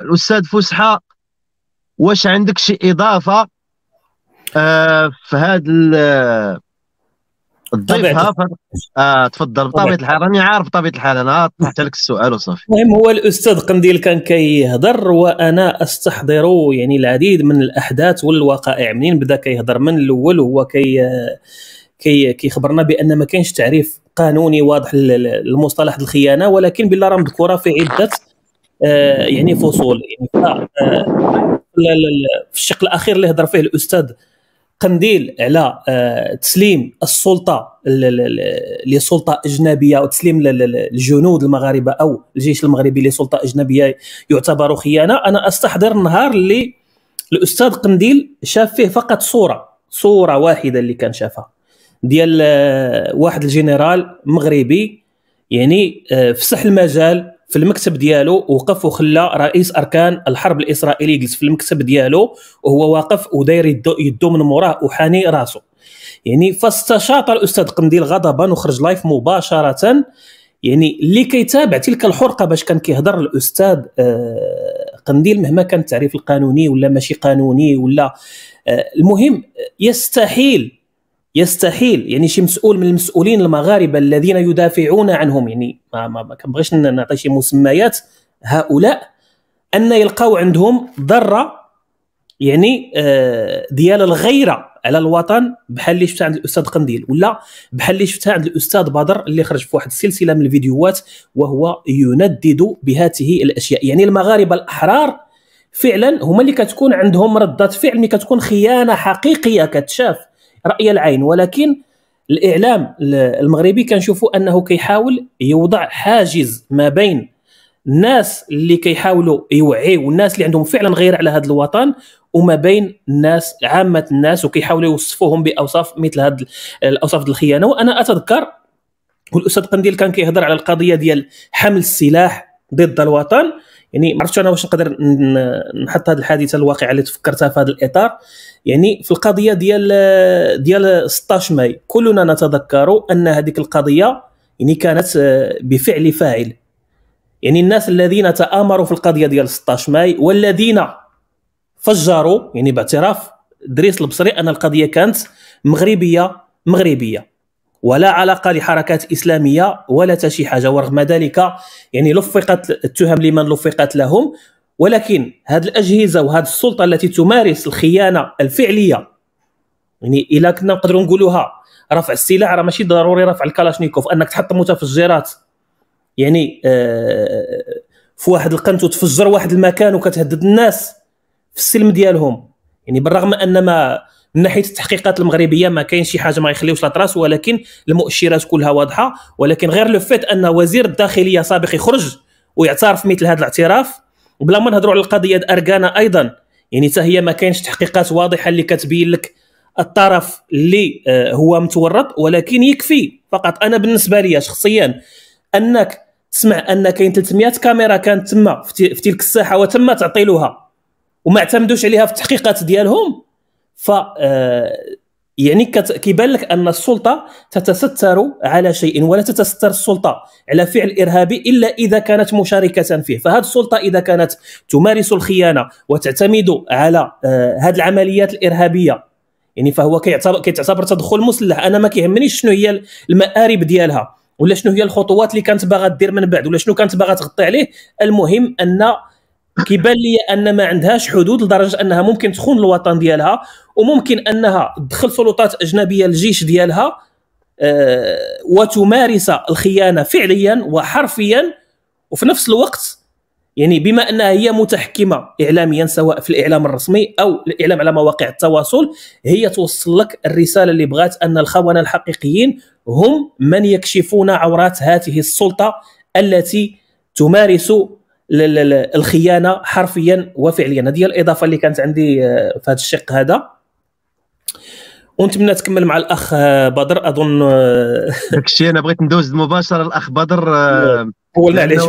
الاستاذ فسحه واش عندك شي اضافه آه في هذا الضيف آه تفضل بطبيعه الحال راني عارف بطبيعه الحال انا طرحت لك السؤال وصافي المهم هو الاستاذ قنديل كان كيهضر وانا استحضر يعني العديد من الاحداث والوقائع منين بدا كيهضر من الاول هو كي كي كيخبرنا بان ما كانش تعريف قانوني واضح للمصطلح الخيانه ولكن بالله راه مذكوره في عده آه، يعني فصول يعني آه، في الشق الاخير اللي هضر فيه الاستاذ قنديل على آه، تسليم السلطه لسلطه اجنبيه وتسليم الجنود المغاربه او الجيش المغربي لسلطه اجنبيه يعتبر خيانه انا استحضر النهار اللي الاستاذ قنديل شاف فيه فقط صوره صوره واحده اللي كان شافها ديال واحد الجنرال مغربي يعني فسح المجال في المكتب ديالو وقف وخلى رئيس اركان الحرب الاسرائيلي يجلس في المكتب ديالو وهو واقف وداير يدو, يدو من موراه وحاني راسو يعني فاستشاط الاستاذ قنديل غضبا وخرج لايف مباشره يعني اللي كيتابع تلك الحرقه باش كان كيهضر الاستاذ آه، قنديل مهما كان التعريف القانوني ولا ماشي قانوني ولا آه، المهم آه، يستحيل يستحيل يعني شي مسؤول من المسؤولين المغاربه الذين يدافعون عنهم يعني ما ما, كنبغيش نعطي شي مسميات هؤلاء ان يلقاو عندهم ذره يعني آه، ديال الغيره على الوطن بحال اللي شفتها عند الاستاذ قنديل ولا بحال اللي شفتها عند الاستاذ بدر اللي خرج في واحد السلسله من الفيديوهات وهو يندد بهذه الاشياء يعني المغاربه الاحرار فعلا هما اللي كتكون عندهم ردات فعل ملي كتكون خيانه حقيقيه كتشاف راي العين ولكن الاعلام المغربي كنشوفوا انه كيحاول يوضع حاجز ما بين الناس اللي كيحاولوا يوعيوا والناس اللي عندهم فعلا غير على هذا الوطن وما بين الناس عامه الناس وكيحاولوا يوصفوهم باوصاف مثل هذه الاوصاف الخيانه وانا اتذكر والاستاذ قنديل كان كيهضر على القضيه ديال حمل السلاح ضد الوطن يعني ما عرفتش انا واش نقدر نحط هذه الحادثه الواقعه اللي تفكرتها في هذا الاطار يعني في القضيه ديال ديال 16 ماي كلنا نتذكر ان هذيك القضيه يعني كانت آه، بفعل فاعل يعني الناس الذين تآمروا في القضيه ديال 16 ماي والذين فجروا يعني باعتراف دريس البصري ان القضيه كانت مغربيه مغربيه ولا علاقه لحركات اسلاميه ولا حتى شي حاجه ورغم ذلك يعني لفقت التهم لمن لفقت لهم ولكن هذه الاجهزه وهذه السلطه التي تمارس الخيانه الفعليه يعني الا كنا نقدروا نقولوها رفع السلاح راه ماشي ضروري رفع الكلاشنيكوف انك تحط متفجرات يعني آه، في واحد القنت وتفجر واحد المكان وكتهدد الناس في السلم ديالهم يعني بالرغم ان ما من ناحيه التحقيقات المغربيه ما كاين شي حاجه ما يخليوش لاطراس ولكن المؤشرات كلها واضحه ولكن غير لو فيت ان وزير الداخليه سابق يخرج ويعترف مثل هذا الاعتراف بلا ما نهضروا على القضيه اركانا ايضا يعني حتى هي ما كاينش تحقيقات واضحه اللي كتبين لك الطرف اللي آه، هو متورط ولكن يكفي فقط انا بالنسبه لي شخصيا انك تسمع ان كاين 300 كاميرا كانت تما في تلك الساحه وتم تعطيلها وما اعتمدوش عليها في التحقيقات ديالهم ف آه، يعني كيبان لك ان السلطه تتستر على شيء ولا تتستر السلطه على فعل ارهابي الا اذا كانت مشاركه فيه فهذه السلطه اذا كانت تمارس الخيانه وتعتمد على آه، هذه العمليات الارهابيه يعني فهو كيعتبر تدخل مسلح انا ما كيهمنيش شنو هي المآرب ديالها ولا شنو هي الخطوات اللي كانت باغا دير من بعد ولا شنو كانت باغا تغطي عليه المهم ان كيبان لي ان ما عندهاش حدود لدرجه انها ممكن تخون الوطن ديالها وممكن انها تدخل سلطات اجنبيه الجيش ديالها آه، وتمارس الخيانه فعليا وحرفيا وفي نفس الوقت يعني بما انها هي متحكمه اعلاميا سواء في الاعلام الرسمي او الاعلام على مواقع التواصل هي توصل لك الرساله اللي بغات ان الخونه الحقيقيين هم من يكشفون عورات هذه السلطه التي تمارس الخيانه حرفيا وفعليا هذه الاضافه اللي كانت عندي آه، في هذا الشق هذا ونتمنى تكمل مع الاخ آه، بدر اظن آه، داكشي انا بغيت ندوز مباشره الاخ بدر هو معليش